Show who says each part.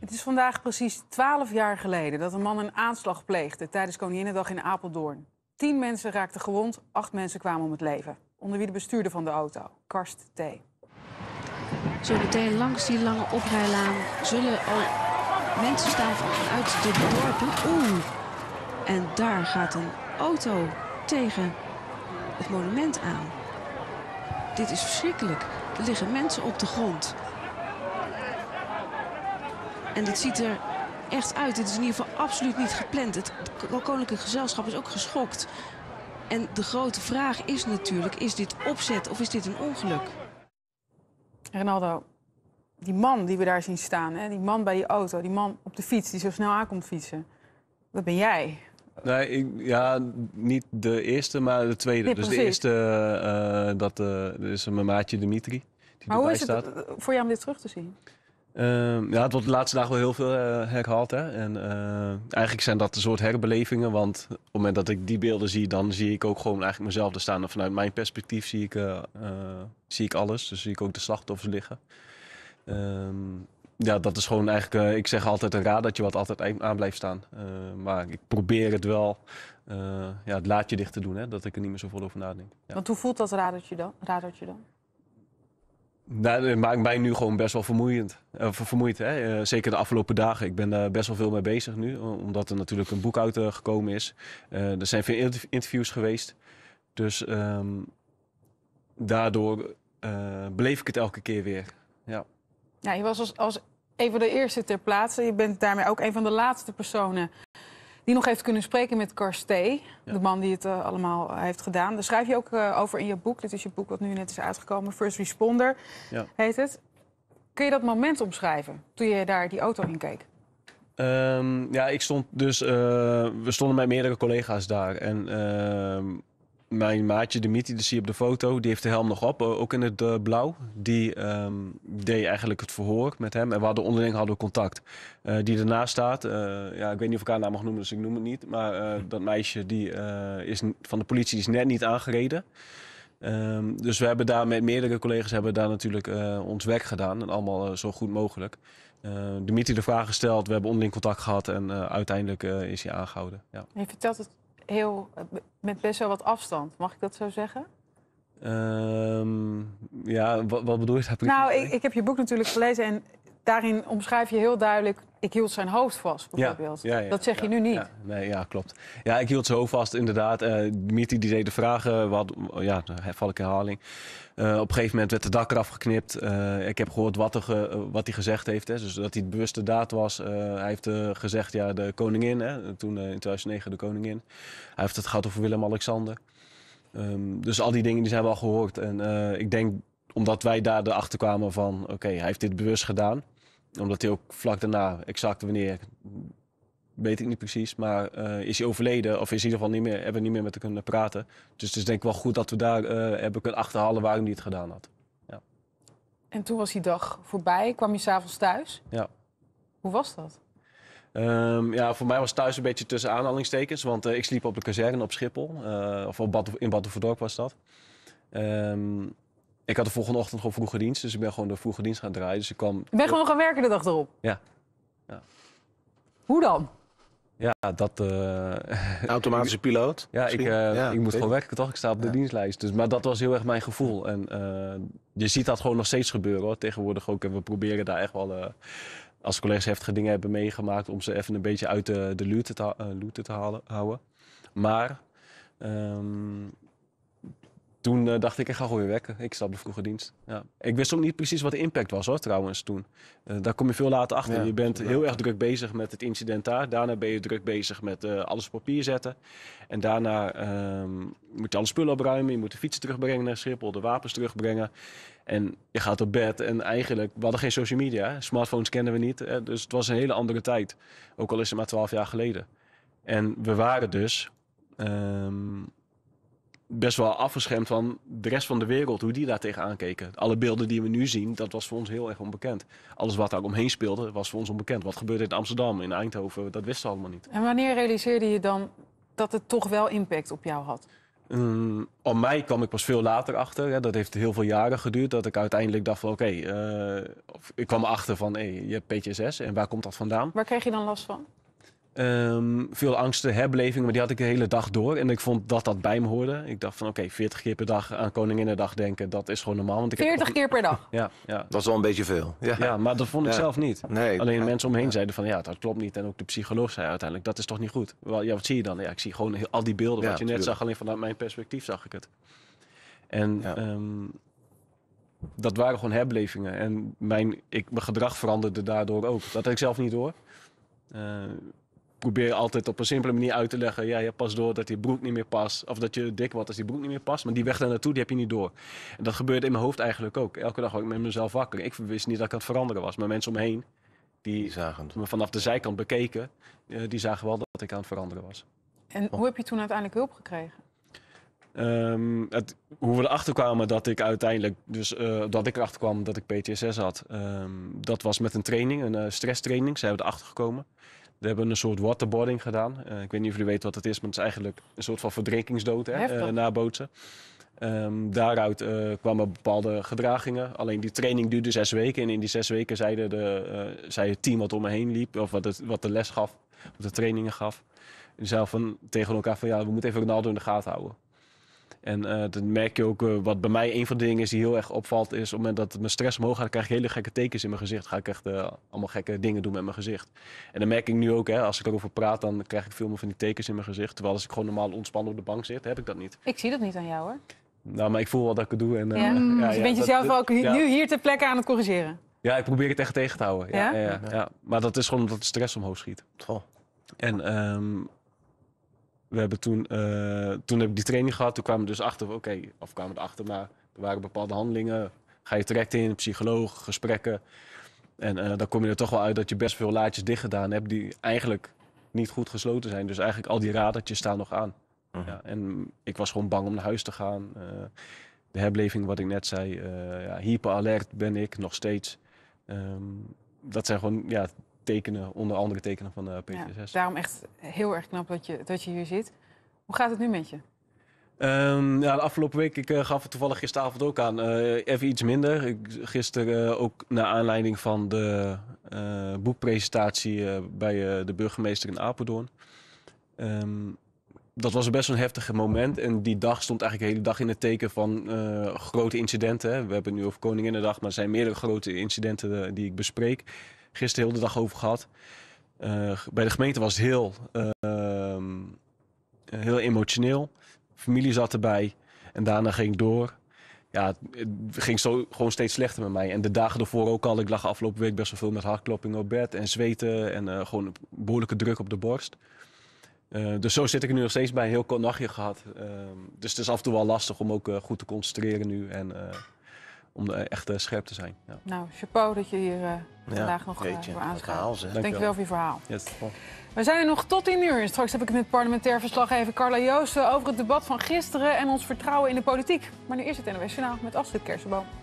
Speaker 1: Het is vandaag precies twaalf jaar geleden dat een man een aanslag pleegde tijdens Koninginnedag in Apeldoorn. Tien mensen raakten gewond, acht mensen kwamen om het leven. Onder wie de bestuurder van de auto, Karst T. Zometeen langs die lange oprijlaan zullen al mensen staan vanuit de dorpen. Oeh, en daar gaat een auto tegen het monument aan. Dit is verschrikkelijk. Er liggen mensen op de grond. En dit ziet er echt uit. Het is in ieder geval absoluut niet gepland. Het koninklijk gezelschap is ook geschokt. En de grote vraag is natuurlijk, is dit opzet of is dit een ongeluk? Ronaldo, die man die we daar zien staan, hè? die man bij die auto, die man op de fiets die zo snel aankomt fietsen. Dat ben jij. Nee,
Speaker 2: ik, ja, niet de eerste, maar de tweede. dus de eerste, eh, eh, dat eh, is mijn maatje Dimitri. Die maar hoe is het
Speaker 1: voor jou om dit terug te zien?
Speaker 2: Ehm, ja, het wordt de laatste dagen wel heel veel eh, herhaald. Hè? En eh, eigenlijk zijn dat een soort herbelevingen. Want op het moment dat ik die beelden zie, dan zie ik ook gewoon eigenlijk mezelf er staan. En vanuit mijn perspectief zie ik, eh, zie ik alles. Dus zie ik ook de slachtoffers liggen. Ehm, ja, dat is gewoon eigenlijk, ik zeg altijd een je wat altijd e-, aan blijft staan. Ehm, maar ik probeer het wel, ja, het laadje dicht te doen, hè, dat ik er niet meer zoveel over nadenk.
Speaker 1: Ja. Want hoe voelt dat radertje dan? Radertje dan?
Speaker 2: Nou, dat maakt mij nu gewoon best wel vermoeiend. Eh, vermoeid, hè? Eh, zeker de afgelopen dagen. Ik ben daar eh, best wel veel mee bezig nu, omdat er natuurlijk een boek uitgekomen is. er zijn veel interviews geweest. Dus ehm, daardoor beleef ik het elke keer weer. Ja.
Speaker 1: Ja, je was als, als een van de eerste ter plaatse. Je bent daarmee ook een van de laatste personen die nog heeft kunnen spreken met Karsté, de man die het eh, allemaal eh, heeft gedaan. Daar schrijf je ook eh, over in je boek. Dit is je boek wat nu net is uitgekomen, First Responder ja. heet het. Kun je dat moment omschrijven, toen je daar die auto in keek?
Speaker 2: Ehm, ja, ik stond dus. we stonden met meerdere collega's daar. En ehm, mijn maatje Dimitri, die zie je op de foto, die heeft de helm nog op, eh, ook in het eh, blauw. Die ehm, deed eigenlijk het verhoor met hem en we hadden onderling hadden we contact. Eh, die ernaast staat, ja, ik weet niet of ik haar naam mag noemen, dus ik noem het niet. Maar dat meisje die, is van de politie die is net niet aangereden. Ehm, dus we hebben daar met meerdere collega's hebben daar natuurlijk ons werk gedaan en allemaal zo goed mogelijk. Uh, Dimitri de vraag gesteld, we hebben onderling contact gehad en uiteindelijk is hij aangehouden. Ja.
Speaker 1: vertelt het heel, eh, met best wel wat afstand. Mag ik dat zo zeggen?
Speaker 2: Ehm, ja, wat, bedoel je Nou, ik, ik,
Speaker 1: heb je boek natuurlijk gelezen en daarin omschrijf je heel duidelijk ik hield zijn hoofd vast, bijvoorbeeld. dat zeg je nu niet.
Speaker 2: nee, ja, klopt. Ja, ik hield zijn hoofd vast, inderdaad. Uh, die deed de vragen, wat, ja, val ik herhaling. Eh, op een gegeven moment werd de dak eraf geknipt. Eh, ik heb gehoord wat, wat hij gezegd heeft. Hè. Dus dat hij het bewuste daad was. hij heeft gezegd, ja, de koningin. Hè. Toen in 2009 de koningin. Hij heeft het gehad over Willem-Alexander. Ehm, dus al die dingen die zijn al gehoord. En ik denk, omdat wij daar erachter kwamen van... Oké, hij heeft dit bewust gedaan omdat hij ook vlak daarna, exact wanneer, weet ik niet precies. Maar eh, is hij overleden of is in ieder geval niet meer, hebben we niet meer met hem kunnen praten. Dus het is denk ik wel goed dat we daar eh, hebben kunnen achterhalen waarom hij het gedaan had. Ja.
Speaker 1: En toen was die dag voorbij, kwam je s'avonds thuis. Ja. Hoe was dat?
Speaker 2: Ehm, ja, voor mij was thuis een beetje tussen aanhalingstekens. Want eh, ik sliep op de kazerne op Schiphol. of op Bad, in Batuverdorp was dat. Ehm, ik had de volgende ochtend gewoon vroege dienst, dus ik ben gewoon de vroege dienst gaan draaien. Dus ik kwam... Ik ben gewoon
Speaker 1: gaan werken de dag erop? Ja. ja. Hoe dan?
Speaker 2: Ja, dat... Eh, automatische piloot? Ja, ik, eh, ik moet gewoon werken, toch? Ik sta op de dienstlijst. Dus, maar dat was heel erg mijn gevoel. En eh, je ziet dat gewoon nog steeds gebeuren, hoor. Tegenwoordig ook. En we proberen daar echt wel... als collega's heftige dingen hebben meegemaakt... om ze even een beetje uit de, de te, te halen, houden. Maar... Ehm, toen eh, dacht ik, ik ga gewoon weer wekken. Ik stap de vroege dienst. Ja. Ik wist ook niet precies wat de impact was hoor, trouwens, toen. Eh, daar kom je veel later achter. je bent heel erg druk bezig met het incident daar. Daarna ben je druk bezig met eh, alles op papier zetten. En daarna ehm, moet je alle spullen opruimen. Je moet de fietsen terugbrengen naar Schiphol, de wapens terugbrengen. En je gaat op bed en eigenlijk, we hadden geen social media. Smartphones kenden we niet. Hè? Dus het was een hele andere tijd. Ook al is het maar twaalf jaar geleden. En we waren dus... Ehm, best wel afgeschermd van de rest van de wereld, hoe die daar tegenaan keken. Alle beelden die we nu zien, dat was voor ons heel erg onbekend. Alles wat daar omheen speelde, was voor ons onbekend. Wat gebeurde in Amsterdam, in Eindhoven, dat wisten we allemaal niet.
Speaker 1: En wanneer realiseerde je dan dat het toch wel impact op jou had?
Speaker 2: Um, op mij kwam ik pas veel later achter. Hè. Dat heeft heel veel jaren geduurd. Dat ik uiteindelijk dacht van oké, eh, okay, ik kwam achter van hey, je hebt PTSS en waar komt dat vandaan?
Speaker 1: Waar kreeg je dan last van?
Speaker 2: Ehm, veel angsten, herbelevingen, maar die had ik de hele dag door. En ik vond dat dat bij me hoorde. Ik dacht van oké, 40 keer per dag aan Koninginnedag denken, dat is gewoon normaal. Want ik 40 keer per dag? Ja, ja. Dat is wel een beetje veel. Ja, ja maar dat vond ik zelf niet. Nee, Alleen mensen omheen zeiden van ja, dat klopt niet. En ook de psycholoog zei uiteindelijk, dat is toch niet goed? Wel, ja, wat zie je dan? Ja, ik zie gewoon al die beelden wat je net zag. Alleen vanuit mijn perspectief zag ik het. En ehm, dat waren gewoon herbelevingen. En mijn, ik, mijn gedrag veranderde daardoor ook. Dat had ik zelf niet door. Uh, eh, probeer altijd op een simpele manier uit te leggen. Ja, je past door dat die broek niet meer past. Of dat je dik wordt als die broek niet meer past. Maar die weg daar naartoe, die heb je niet door. En dat gebeurde in mijn hoofd eigenlijk ook. Elke dag word ik met mezelf wakker. Ik wist niet dat ik aan het veranderen was. Maar mensen om me heen, die, zagen me vanaf de zijkant bekeken, eh, die zagen wel dat ik aan het veranderen was.
Speaker 1: En hoe heb je toen uiteindelijk hulp gekregen?
Speaker 2: Ehm, het, hoe we erachter kwamen dat ik uiteindelijk, dus eh, dat ik erachter kwam dat ik PTSS had, ehm, dat was met een training, een uh, stresstraining. Ze hebben erachter gekomen. We hebben een soort waterboarding gedaan. Eh, ik weet niet of jullie weten wat het is, maar het is eigenlijk een soort van verdrinkingsdood hè, uh, nabootsen. Ehm, daaruit eh, kwamen bepaalde gedragingen. Alleen die training duurde zes weken. En in die zes weken zeiden de, het team wat om me heen liep, of wat, wat de les gaf, of de trainingen gaf. En die van, tegen elkaar van ja, we moeten even Ronaldo in de gaten houden. En eh, dan merk je ook, eh, wat bij mij een van de dingen is die heel erg opvalt, is op het moment dat mijn stress omhoog gaat, krijg ik hele gekke tekens in mijn gezicht. Ga ik echt eh, allemaal gekke dingen doen met mijn gezicht. En dan merk ik nu ook, hè, als ik erover praat, dan krijg ik veel meer van die tekens in mijn gezicht. Terwijl als ik gewoon normaal ontspannen op de bank zit, heb ik dat niet.
Speaker 1: Ik zie dat niet aan jou hoor.
Speaker 2: Nou, maar ik voel wel dat ik het doe. En, Ja, mm, ja, dus je bent jezelf dat, ook nu
Speaker 1: hier ter plekke aan het corrigeren?
Speaker 2: Ja, ik probeer het echt tegen te houden. Ja? Maar dat is gewoon omdat de stress omhoog schiet. Oh. En ehm, we hebben toen, eh, toen heb ik die training gehad. Toen kwamen we dus achter, oké, of kwamen we erachter, maar er waren bepaalde handelingen. Ga je direct in, psycholoog, gesprekken. En eh, dan kom je er toch wel uit dat je best veel laadjes dicht gedaan hebt die eigenlijk niet goed gesloten zijn. Dus eigenlijk al die radertjes staan nog aan. Mhm. ja, en ik was gewoon bang om naar huis te gaan. Eh, de herbeleving, wat ik net zei, ja, hyper alert ben ik nog steeds. Ehm, dat zijn gewoon ja, tekenen, onder andere tekenen van de eh, PTSS.
Speaker 1: daarom echt heel erg knap dat je, dat je hier zit. Hoe gaat het nu met je?
Speaker 2: Ehm, ja, de afgelopen week, ik eh, gaf het toevallig gisteravond ook aan, eh, even iets minder. Ik, gisteren ook naar aanleiding van de boekpresentatie bij de burgemeester in Apeldoorn. Ehm, dat was best een heftig moment. En die dag stond eigenlijk de hele dag in het teken van grote incidenten. We hebben nu over Koninginnedag, maar er zijn meerdere grote incidenten die ik bespreek gisteren heel de dag over gehad. Eh, bij de gemeente was het heel, ehm, heel emotioneel. Familie zat erbij. En daarna ging ik door. Ja, het, ging zo, gewoon steeds slechter met mij. En de dagen ervoor ook al. Ik lag afgelopen week best wel veel met hartklopping op bed en zweten. En eh, gewoon behoorlijke druk op de borst. Eh, dus zo zit ik nu nog steeds bij. Een heel kort nachtje gehad. Ehm, dus het is af en toe wel lastig om ook goed te concentreren nu. En om de, echt scherp te zijn.
Speaker 1: Nou, chapeau dat je hier eh, vandaag nog eh, het voor aanschuift. Dank je wel voor je verhaal. Yes. We zijn er nog tot in uur. Straks heb ik het met parlementair verslaggever Carla Joosten over het debat van gisteren en ons vertrouwen in de politiek. Maar nu is het NOS Journaal met Astrid Kersenboom.